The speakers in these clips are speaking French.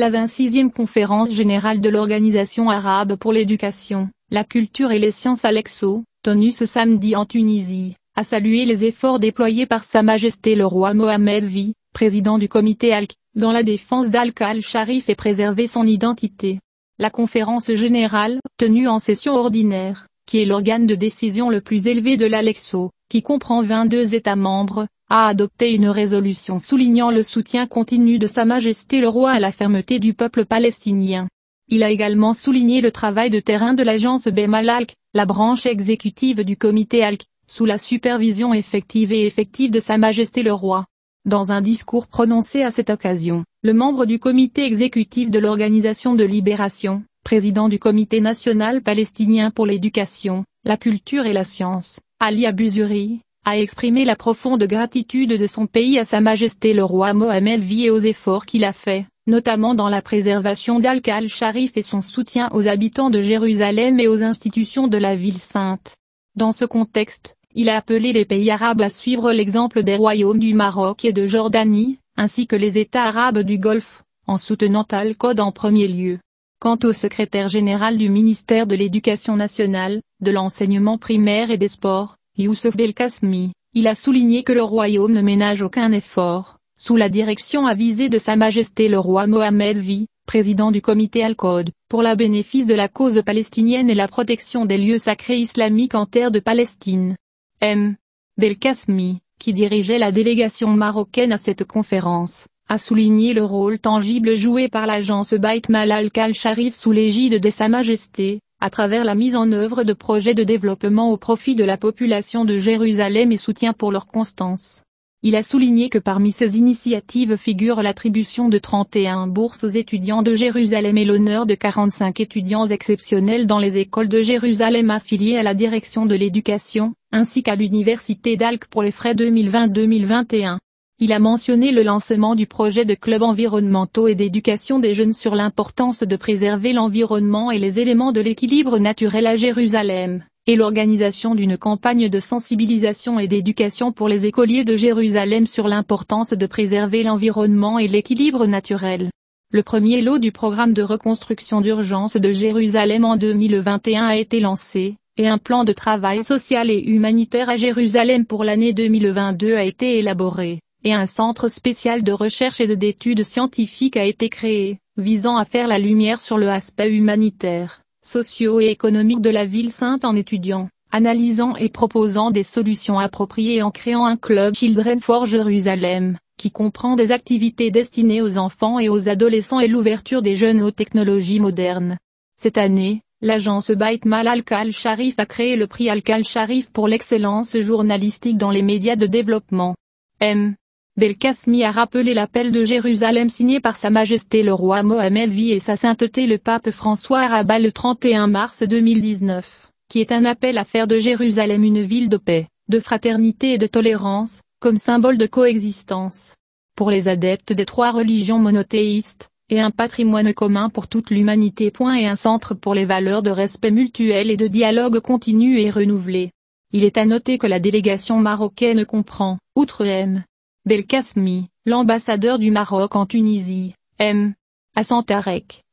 la 26e conférence générale de l'Organisation arabe pour l'éducation, la culture et les sciences Alexo, tenue ce samedi en Tunisie, a salué les efforts déployés par Sa Majesté le roi Mohamed V, président du comité ALC, dans la défense dal khal sharif et préserver son identité. La conférence générale, tenue en session ordinaire, qui est l'organe de décision le plus élevé de l'Alexo, qui comprend 22 États membres, a adopté une résolution soulignant le soutien continu de Sa Majesté le Roi à la fermeté du peuple palestinien. Il a également souligné le travail de terrain de l'agence ALC, la branche exécutive du comité Alq, sous la supervision effective et effective de Sa Majesté le Roi. Dans un discours prononcé à cette occasion, le membre du comité exécutif de l'Organisation de Libération, président du Comité national palestinien pour l'éducation, la culture et la science, Ali Abuzuri, a exprimé la profonde gratitude de son pays à Sa Majesté le roi Mohamed VI et aux efforts qu'il a faits, notamment dans la préservation dal Khal sharif et son soutien aux habitants de Jérusalem et aux institutions de la ville sainte. Dans ce contexte, il a appelé les pays arabes à suivre l'exemple des royaumes du Maroc et de Jordanie, ainsi que les États arabes du Golfe, en soutenant Al-Qod en premier lieu. Quant au secrétaire général du ministère de l'Éducation nationale, de l'enseignement primaire et des sports, Youssef Belkacemi, il a souligné que le royaume ne ménage aucun effort, sous la direction avisée de Sa Majesté le roi Mohamed V, président du comité Al-Qod, pour la bénéfice de la cause palestinienne et la protection des lieux sacrés islamiques en terre de Palestine. M. Belkacemi, qui dirigeait la délégation marocaine à cette conférence, a souligné le rôle tangible joué par l'agence Beit Al Khal Sharif sous l'égide de Sa Majesté, à travers la mise en œuvre de projets de développement au profit de la population de Jérusalem et soutien pour leur constance. Il a souligné que parmi ces initiatives figure l'attribution de 31 bourses aux étudiants de Jérusalem et l'honneur de 45 étudiants exceptionnels dans les écoles de Jérusalem affiliées à la direction de l'éducation, ainsi qu'à l'université d'Alc pour les frais 2020-2021. Il a mentionné le lancement du projet de clubs environnementaux et d'éducation des jeunes sur l'importance de préserver l'environnement et les éléments de l'équilibre naturel à Jérusalem, et l'organisation d'une campagne de sensibilisation et d'éducation pour les écoliers de Jérusalem sur l'importance de préserver l'environnement et l'équilibre naturel. Le premier lot du programme de reconstruction d'urgence de Jérusalem en 2021 a été lancé, et un plan de travail social et humanitaire à Jérusalem pour l'année 2022 a été élaboré et un centre spécial de recherche et d'études scientifiques a été créé, visant à faire la lumière sur le aspect humanitaire, socio et économique de la ville sainte en étudiant, analysant et proposant des solutions appropriées en créant un club Children for Jerusalem, qui comprend des activités destinées aux enfants et aux adolescents et l'ouverture des jeunes aux technologies modernes. Cette année, l'agence Bait Mal Al-Khal Sharif a créé le prix Al-Khal Sharif pour l'excellence journalistique dans les médias de développement. M. Belkasmi a rappelé l'appel de Jérusalem signé par Sa Majesté le roi Mohamed VI et Sa Sainteté le pape François Rabat le 31 mars 2019, qui est un appel à faire de Jérusalem une ville de paix, de fraternité et de tolérance, comme symbole de coexistence. Pour les adeptes des trois religions monothéistes, et un patrimoine commun pour toute l'humanité. Et un centre pour les valeurs de respect mutuel et de dialogue continu et renouvelé. Il est à noter que la délégation marocaine comprend, outre M. Belkacmi, l'ambassadeur du Maroc en Tunisie, M. Hassan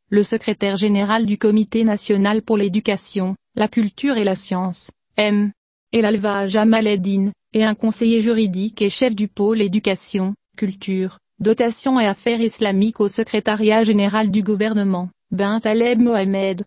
le secrétaire général du Comité national pour l'éducation, la culture et la science, M. El Elalva Jamaledine, et un conseiller juridique et chef du pôle éducation, culture, dotation et affaires islamiques au secrétariat général du gouvernement, Ben Taleb Mohamed,